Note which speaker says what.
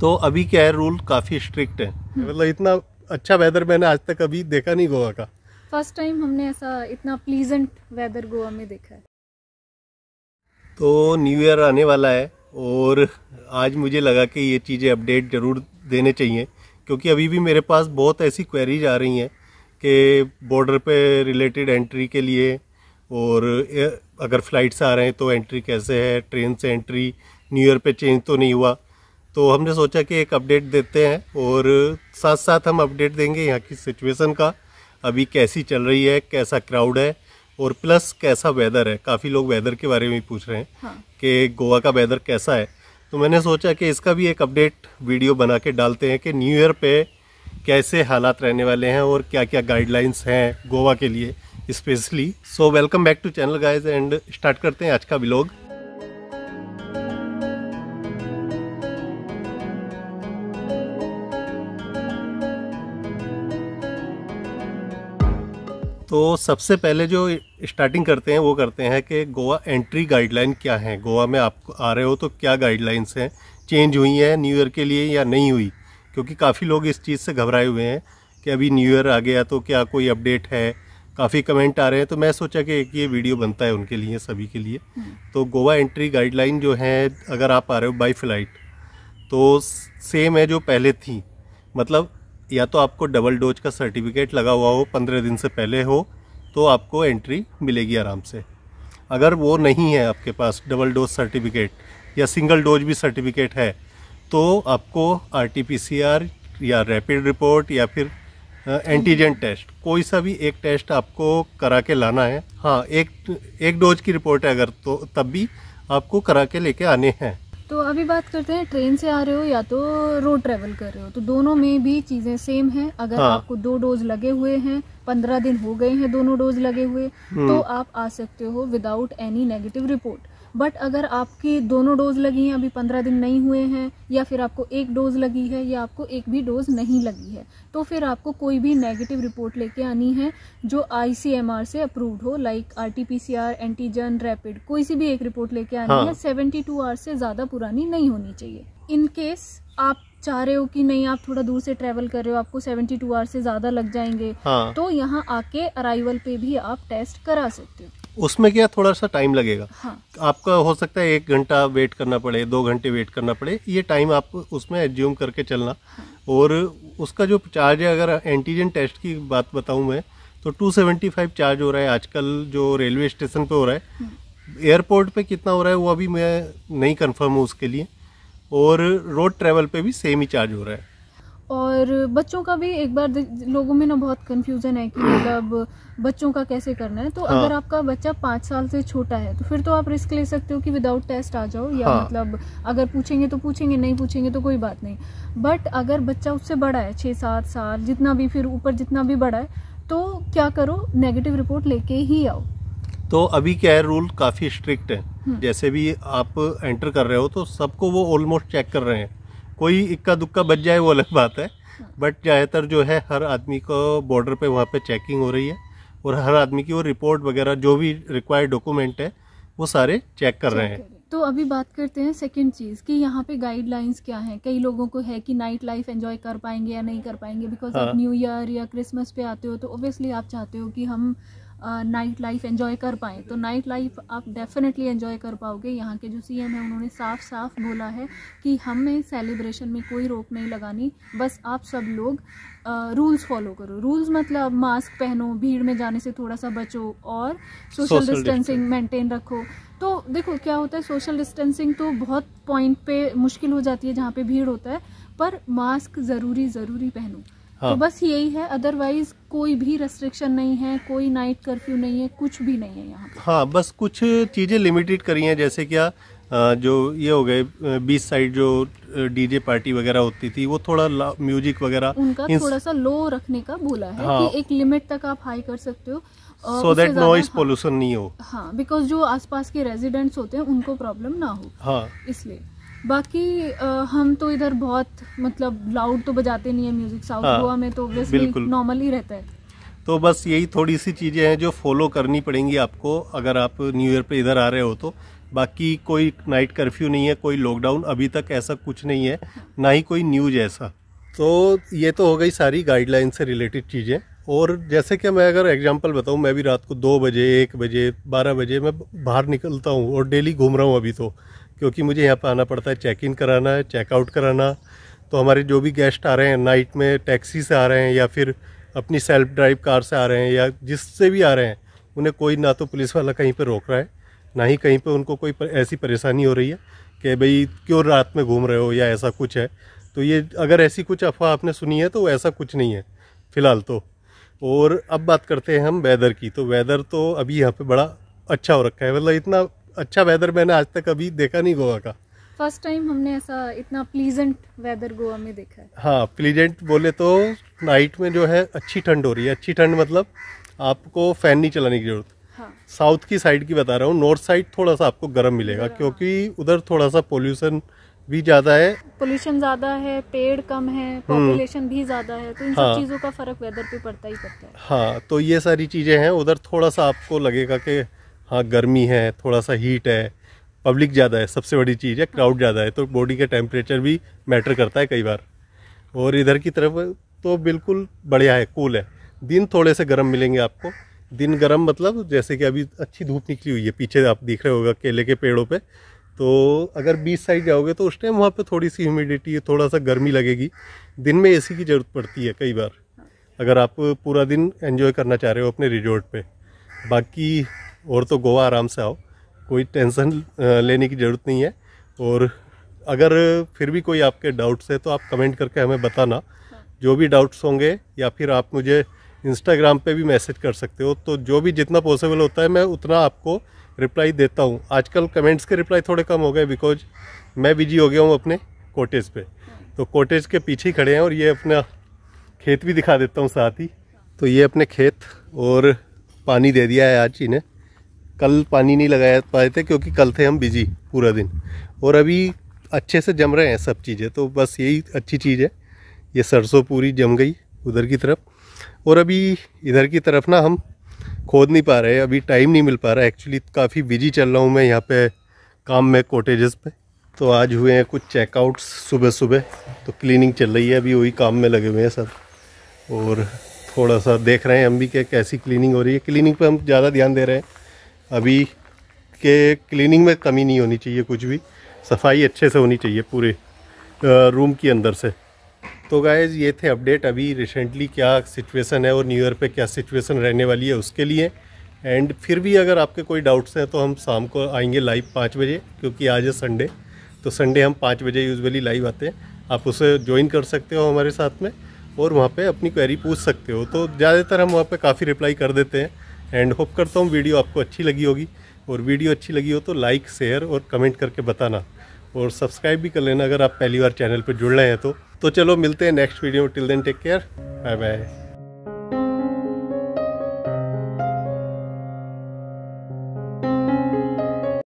Speaker 1: तो अभी क्या है रूल काफ़ी स्ट्रिक्ट है मतलब इतना अच्छा वेदर मैंने आज तक अभी देखा नहीं गोवा का
Speaker 2: फर्स्ट टाइम हमने ऐसा इतना प्लीजेंट वेदर गोवा में देखा है
Speaker 1: तो न्यू ईयर आने वाला है और आज मुझे लगा कि ये चीज़ें अपडेट ज़रूर देने चाहिए क्योंकि अभी भी मेरे पास बहुत ऐसी क्वेरीज आ रही हैं कि बॉर्डर पे रिलेटेड एंट्री के लिए और अगर फ्लाइट से आ रहे हैं तो एंट्री कैसे है ट्रेन से एंट्री न्यू ईयर पे चेंज तो नहीं हुआ तो हमने सोचा कि एक अपडेट देते हैं और साथ साथ हम अपडेट देंगे यहाँ की सिचुएशन का अभी कैसी चल रही है कैसा क्राउड है और प्लस कैसा वेदर है काफ़ी लोग वेदर के बारे में पूछ रहे हैं हाँ। कि गोवा का वेदर कैसा है तो मैंने सोचा कि इसका भी एक अपडेट वीडियो बना के डालते हैं कि न्यू ईयर पे कैसे हालात रहने वाले हैं और क्या क्या गाइडलाइंस हैं गोवा के लिए specially so welcome back to channel guys and start करते हैं आज का ब्लॉग तो सबसे पहले जो स्टार्टिंग करते हैं वो करते हैं कि गोवा एंट्री गाइडलाइन क्या है गोवा में आप आ रहे हो तो क्या गाइडलाइंस हैं चेंज हुई हैं न्यू ईयर के लिए या नहीं हुई क्योंकि काफ़ी लोग इस चीज़ से घबराए हुए हैं कि अभी न्यू ईयर आ गया तो क्या कोई अपडेट है काफ़ी कमेंट आ रहे हैं तो मैं सोचा कि एक ये वीडियो बनता है उनके लिए सभी के लिए हम्म। तो गोवा एंट्री गाइडलाइन जो है अगर आप आ रहे हो बाई फ्लाइट तो सेम है जो पहले थी मतलब या तो आपको डबल डोज का सर्टिफिकेट लगा हुआ हो पंद्रह दिन से पहले हो तो आपको एंट्री मिलेगी आराम से अगर वो नहीं है आपके पास डबल डोज सर्टिफिकेट या सिंगल डोज भी सर्टिफिकेट है तो आपको आर या रैपिड रिपोर्ट या फिर एंटीजन टेस्ट कोई सा भी एक टेस्ट आपको करा के लाना है हाँ एक एक डोज की रिपोर्ट है अगर तो तब भी आपको करा के लेके आने हैं
Speaker 2: तो अभी बात करते हैं ट्रेन से आ रहे हो या तो रोड ट्रेवल कर रहे हो तो दोनों में भी चीजें सेम हैं अगर हाँ। आपको दो डोज लगे हुए हैं पंद्रह दिन हो गए हैं दोनों डोज लगे हुए तो हम्म। आप आ सकते हो without any negative report but अगर आपकी दोनों डोज लगी हैं अभी पंद्रह दिन नहीं हुए हैं या फिर आपको एक डोज लगी है या आपको एक भी डोज नहीं लगी है तो फिर आपको कोई भी नेगेटिव रिपोर्ट लेके आनी है जो आई से अप्रूव्ड हो लाइक आर एंटीजन रैपिड कोई सी भी एक रिपोर्ट लेके आनी हाँ। है सेवेंटी टू आवर्स से ज़्यादा पुरानी नहीं होनी चाहिए इनकेस आप चाह रहे हो कि नहीं आप थोड़ा दूर से ट्रेवल कर रहे हो आपको सेवेंटी टू आवर्स से ज़्यादा लग जाएंगे हाँ। तो यहाँ आके अराइवल पे भी आप टेस्ट करा सकते
Speaker 1: हो उसमें क्या थोड़ा सा टाइम लगेगा हाँ। आपका हो सकता है एक घंटा वेट करना पड़े दो घंटे वेट करना पड़े ये टाइम आप उसमें एज्यूम करके चलना हाँ। और उसका जो चार्ज है अगर एंटीजन टेस्ट की बात बताऊँ मैं तो टू चार्ज हो रहा है आजकल जो रेलवे स्टेशन पे हो रहा है एयरपोर्ट हम्म। पे कितना हो रहा है वो अभी मैं नहीं कन्फर्म हूँ उसके लिए और रोड ट्रेवल पे भी सेम ही चार्ज हो रहा है
Speaker 2: और बच्चों का भी एक बार लोगों में ना बहुत कंफ्यूजन है कि मतलब बच्चों का कैसे करना है तो हाँ। अगर आपका बच्चा पाँच साल से छोटा है तो फिर तो आप रिस्क ले सकते हो कि विदाउट टेस्ट आ जाओ या हाँ। मतलब अगर पूछेंगे तो पूछेंगे नहीं पूछेंगे तो कोई बात नहीं बट अगर बच्चा उससे बड़ा है छः सात साल जितना भी फिर ऊपर जितना भी बड़ा है तो क्या करो नेगेटिव रिपोर्ट लेके ही आओ
Speaker 1: तो अभी क्या है रूल काफ़ी स्ट्रिक्ट है हम्म। जैसे भी आप एंटर कर रहे हो तो सबको वो ऑलमोस्ट चेक कर रहे हैं कोई इक्का दुक्का बच जाए वो अलग बात है बट ज़्यादातर जो है हर आदमी को बॉर्डर पे वहाँ पे चेकिंग हो रही है और हर आदमी की वो रिपोर्ट वगैरह जो भी रिक्वायर्ड डॉक्यूमेंट है वो सारे चेक कर रहे हैं
Speaker 2: तो अभी बात करते हैं सेकंड चीज़ कि यहाँ पे गाइडलाइंस क्या है कई लोगों को है कि नाइट लाइफ एंजॉय कर पाएंगे या नहीं कर पाएंगे बिकॉज हाँ। आप न्यू ईयर या क्रिसमस पे आते हो तो ओबियसली आप चाहते हो कि हम नाइट लाइफ एंजॉय कर पाएँ तो नाइट लाइफ आप डेफिनेटली एंजॉय कर पाओगे यहाँ के जो सीएम है उन्होंने साफ साफ बोला है कि हमें सेलिब्रेशन में कोई रोक नहीं लगानी बस आप सब लोग रूल्स फॉलो करो रूल्स मतलब मास्क पहनो भीड़ में जाने से थोड़ा सा बचो और सोशल डिस्टेंसिंग मेंटेन रखो तो देखो क्या होता है सोशल डिस्टेंसिंग तो बहुत पॉइंट पे मुश्किल हो जाती है जहाँ पे भीड़ होता है पर मास्क ज़रूरी ज़रूरी पहनो तो हाँ. तो बस यही है अदरवाइज कोई भी रेस्ट्रिक्शन नहीं है कोई नाइट कर्फ्यू नहीं है कुछ भी नहीं है यहाँ
Speaker 1: हाँ बस कुछ चीज़ें लिमिटेड करी हैं जैसे क्या जो ये हो गए बीस साइड जो डीजे पार्टी वगैरह होती थी वो थोड़ा म्यूजिक वगैरह उनका इन... थोड़ा
Speaker 2: सा लो रखने का बोला है हाँ। कि एक लिमिट तक आप हाई कर सकते हो सो देट नॉइज
Speaker 1: पोल्यूशन नहीं हो
Speaker 2: हाँ बिकॉज जो आसपास के रेजिडेंट्स होते हैं उनको प्रॉब्लम ना हो हाँ इसलिए बाकी आ, हम तो इधर बहुत मतलब लाउड तो बजाते नहीं है म्यूजिक साउथ हाँ, गोवा में तो बिल्कुल नॉर्मल ही रहता है
Speaker 1: तो बस यही थोड़ी सी चीज़ें हैं जो फॉलो करनी पड़ेंगी आपको अगर आप न्यू ईयर पे इधर आ रहे हो तो बाकी कोई नाइट कर्फ्यू नहीं है कोई लॉकडाउन अभी तक ऐसा कुछ नहीं है ना ही कोई न्यूज ऐसा तो ये तो हो गई सारी गाइडलाइन से रिलेटेड चीज़ें और जैसे कि मैं अगर एग्जांपल बताऊं मैं भी रात को दो बजे एक बजे बारह बजे मैं बाहर निकलता हूं और डेली घूम रहा हूं अभी तो क्योंकि मुझे यहाँ पर आना पड़ता है चेक इन कराना है चेकआउट कराना तो हमारे जो भी गेस्ट आ रहे हैं नाइट में टैक्सी से आ रहे हैं या फिर अपनी सेल्फ ड्राइव कार से आ रहे हैं या जिससे भी आ रहे हैं उन्हें कोई ना तो पुलिस वाला कहीं पर रोक रहा है ना ही कहीं पर उनको कोई पर, ऐसी परेशानी हो रही है कि भाई क्यों रात में घूम रहे हो या ऐसा कुछ है तो ये अगर ऐसी कुछ अफवाह आपने सुनी है तो ऐसा कुछ नहीं है फ़िलहाल तो और अब बात करते हैं हम वेदर की तो वेदर तो अभी यहाँ पे बड़ा अच्छा हो रखा है मतलब इतना अच्छा वेदर मैंने आज तक अभी देखा नहीं गोवा का
Speaker 2: फर्स्ट टाइम हमने ऐसा इतना प्लीजेंट वेदर गोवा में देखा है
Speaker 1: हाँ प्लीजेंट बोले तो नाइट में जो है अच्छी ठंड हो रही है अच्छी ठंड मतलब आपको फैन नहीं चलाने की जरूरत साउथ हाँ। की साइड की बता रहा हूँ नॉर्थ साइड थोड़ा सा आपको गर्म मिलेगा क्योंकि उधर थोड़ा सा पोल्यूशन भी ज्यादा है
Speaker 2: पोल्यूशन ज्यादा है पेड़ कम है पॉपुलेशन हम्म। भी ज्यादा है तो इन हाँ, सब चीजों का फर्क वेदर पे पड़ता ही पड़ता है
Speaker 1: हाँ तो ये सारी चीजें हैं उधर थोड़ा सा आपको लगेगा कि हाँ गर्मी है थोड़ा सा हीट है पब्लिक ज़्यादा है सबसे बड़ी चीज़ है क्राउड ज़्यादा है तो बॉडी का टेम्परेचर भी मैटर करता है कई बार और इधर की तरफ तो बिल्कुल बढ़िया है कूल है दिन थोड़े से गर्म मिलेंगे आपको दिन गर्म मतलब जैसे कि अभी अच्छी धूप निकली हुई है पीछे आप देख रहे होगा केले के पेड़ों पे तो अगर बीच साइड जाओगे तो उस टाइम वहाँ पे थोड़ी सी ह्यूमिडिटी थोड़ा सा गर्मी लगेगी दिन में एसी की ज़रूरत पड़ती है कई बार अगर आप पूरा दिन एंजॉय करना चाह रहे हो अपने रिजॉर्ट पे बाकी और तो गोवा आराम से आओ कोई टेंशन लेने की ज़रूरत नहीं है और अगर फिर भी कोई आपके डाउट्स है तो आप कमेंट करके हमें बताना जो भी डाउट्स होंगे या फिर आप मुझे इंस्टाग्राम पे भी मैसेज कर सकते हो तो जो भी जितना पॉसिबल होता है मैं उतना आपको रिप्लाई देता हूँ आजकल कमेंट्स के रिप्लाई थोड़े कम हो गए बिकॉज मैं बिजी हो गया हूँ अपने कोटेज पे तो कोटेज के पीछे ही खड़े हैं और ये अपना खेत भी दिखा देता हूँ साथ ही तो ये अपने खेत और पानी दे दिया है आज इन्हें कल पानी नहीं लगा पाए थे क्योंकि कल थे हम बिजी पूरा दिन और अभी अच्छे से जम रहे हैं सब चीज़ें तो बस यही अच्छी चीज़ है ये सरसों पूरी जम गई उधर की तरफ और अभी इधर की तरफ ना हम खोद नहीं पा रहे अभी टाइम नहीं मिल पा रहा एक्चुअली काफ़ी बिजी चल रहा हूँ मैं यहाँ पे काम में कोटेजेस पे तो आज हुए हैं कुछ चेकआउट्स सुबह सुबह तो क्लीनिंग चल रही है अभी वही काम में लगे हुए हैं सब और थोड़ा सा देख रहे हैं हम भी कि कैसी क्लीनिंग हो रही है क्लीनिंग पर हम ज़्यादा ध्यान दे रहे हैं अभी के क्लीनिंग में कमी नहीं होनी चाहिए कुछ भी सफाई अच्छे से होनी चाहिए पूरे रूम के अंदर से तो गायज ये थे अपडेट अभी रिसेंटली क्या सिचुएसन है और न्यू ईयर पे क्या सिचुएसन रहने वाली है उसके लिए एंड फिर भी अगर आपके कोई डाउट्स हैं तो हम शाम को आएंगे लाइव पाँच बजे क्योंकि आज है संडे तो संडे हम पाँच बजे यूजुअली लाइव आते हैं आप उसे ज्वाइन कर सकते हो हमारे साथ में और वहाँ पे अपनी क्वेरी पूछ सकते हो तो ज़्यादातर हम वहाँ पे काफ़ी रिप्लाई कर देते हैं एंड होप करता हूँ वीडियो आपको अच्छी लगी होगी और वीडियो अच्छी लगी हो तो लाइक शेयर और कमेंट करके बताना और सब्सक्राइब भी कर लेना अगर आप पहली बार चैनल पर जुड़ रहे हैं तो तो चलो मिलते हैं नेक्स्ट वीडियो में till then take care bye bye